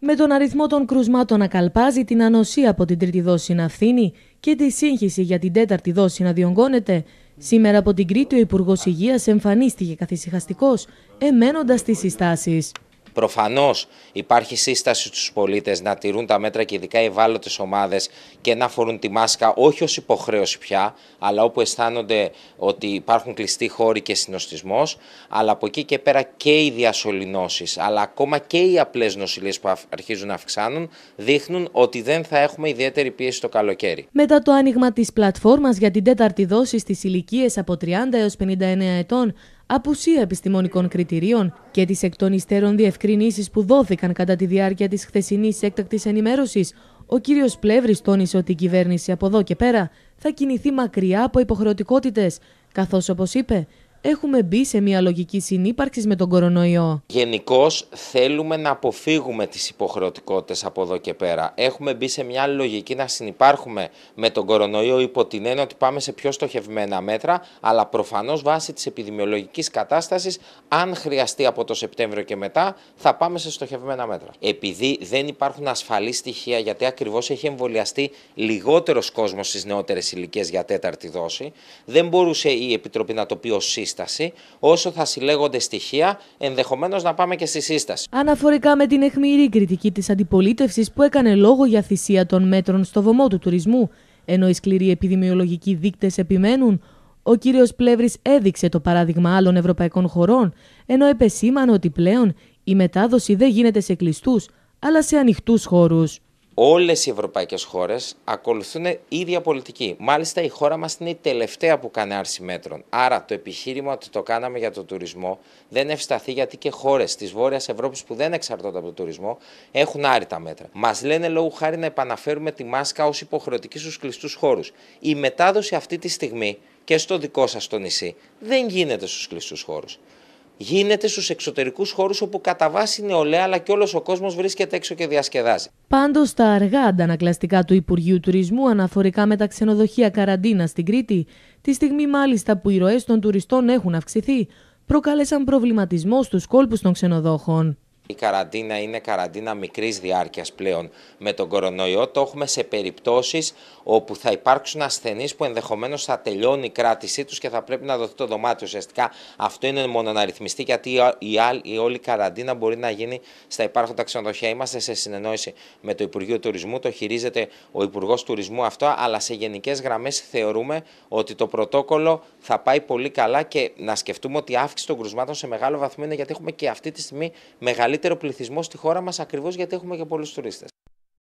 Με τον αριθμό των κρουσμάτων να καλπάζει, την ανοσία από την τρίτη δόση να φθήνει και τη σύγχυση για την τέταρτη δόση να διονγκώνεται, σήμερα από την Κρήτη ο Υπουργός Υγείας εμφανίστηκε καθησυχαστικός, εμένοντας τις συστάσεις. Προφανώς υπάρχει σύσταση στους πολίτες να τηρούν τα μέτρα και ειδικά οι ευάλωτες ομάδες και να φορούν τη μάσκα όχι ως υποχρέωση πια, αλλά όπου αισθάνονται ότι υπάρχουν κλειστοί χώροι και συνοστισμός. Αλλά από εκεί και πέρα και οι διασωληνώσεις, αλλά ακόμα και οι απλές νοσηλίες που αρχίζουν να αυξάνουν, δείχνουν ότι δεν θα έχουμε ιδιαίτερη πίεση το καλοκαίρι. Μετά το άνοιγμα της πλατφόρμας για την τέταρτη δόση στις ηλικίες από 30 έω 59 ετών, απουσία επιστημονικών κριτηρίων και τις εκ των υστέρων διευκρινήσεις που δόθηκαν κατά τη διάρκεια της χθεσινής έκτακτης ενημέρωσης, ο κύριος Πλεύρης τόνισε ότι η κυβέρνηση από εδώ και πέρα θα κινηθεί μακριά από υποχρεωτικότητες, καθώς όπως είπε, έχουμε μπει σε μια λογική συνύπαρξης με τον κορονοϊό. Γενικώς θέλουμε να αποφύγουμε τις υποχρεωτικότητες από εδώ και πέρα. Έχουμε μπει σε μια λογική να συνεπάρχουμε με τον κορονοϊό υπό την έννοια ότι πάμε σε πιο στοχευμένα μέτρα, αλλά προφανώς βάσει της επιδημιολογικής κατάστασης αν χρειαστεί από το Σεπτέμβριο και μετά, θα πάμε σε στοχευμένα μέτρα. Επειδή δεν υπάρχουν ασφαλή στοιχεία, γιατί ακριβώς έχει εμβολιαστεί λιγότερος κόσμος στις νεότερες ηλικίες για τέταρτη δόση, δεν μπορούσε η Επιτροπή να το πει Όσο θα συλλέγονται στοιχεία, ενδεχομένως να πάμε και στη σύσταση. Αναφορικά με την αιχμηρή κριτική της αντιπολίτευσης που έκανε λόγο για θυσία των μέτρων στο βωμό του τουρισμού, ενώ οι σκληροί επιδημιολογικοί δείκτες επιμένουν, ο κύριος Πλεύρης έδειξε το παράδειγμα άλλων ευρωπαϊκών χωρών, ενώ επεσήμανε ότι πλέον η μετάδοση δεν γίνεται σε κλειστούς, αλλά σε ανοιχτούς χώρους. Όλες οι ευρωπαϊκές χώρες ακολουθούν ίδια πολιτική. Μάλιστα η χώρα μας είναι η τελευταία που κάνει άρση μέτρων. Άρα το επιχείρημα ότι το κάναμε για τον τουρισμό δεν ευσταθεί γιατί και χώρες της βόρειας Ευρώπης που δεν εξαρτώνται από τον τουρισμό έχουν άρρητα μέτρα. Μας λένε λόγου χάρη να επαναφέρουμε τη μάσκα ως υποχρεωτική στους κλειστούς χώρους. Η μετάδοση αυτή τη στιγμή και στο δικό σας το νησί δεν γίνεται στους κλειστούς χώρους γίνεται στους εξωτερικούς χώρους όπου κατά βάση νεολαία αλλά και όλος ο κόσμος βρίσκεται έξω και διασκεδάζει. Πάντως, τα αργά αντανακλαστικά του Υπουργείου Τουρισμού αναφορικά με τα ξενοδοχεία καραντίνα στην Κρήτη, τη στιγμή μάλιστα που οι ροές των τουριστών έχουν αυξηθεί, προκάλεσαν προβληματισμό στους κόλπους των ξενοδόχων. Η καραντίνα είναι καραντίνα μικρής διάρκειας πλέον με τον κορονοϊό. Το έχουμε σε περιπτώσεις όπου θα υπάρξουν ασθενείς που ενδεχομένως θα τελειώνει η κράτησή τους και θα πρέπει να δοθεί το δωμάτιο. Ουσιαστικά αυτό είναι μόνο να ρυθμιστεί γιατί η, η όλη καραντίνα μπορεί να γίνει στα υπάρχοντα ξενοδοχεία. Είμαστε σε συνεννόηση με το Υπουργείο Τουρισμού, το χειρίζεται ο Υπουργός Τουρισμού αυτό, αλλά σε γενικές γραμμές θεωρούμε ότι το πρωτόκολλο θα πάει πολύ καλά και να σκεφτούμε ότι η αύξηση των κρουσμάτων σε μεγάλο βαθμό είναι γιατί έχουμε και αυτή τη στιγμή μεγαλύτερη μεγαλύτερο πληθυσμό στη χώρα μας ακριβώς γιατί έχουμε και πολλούς τουρίστες.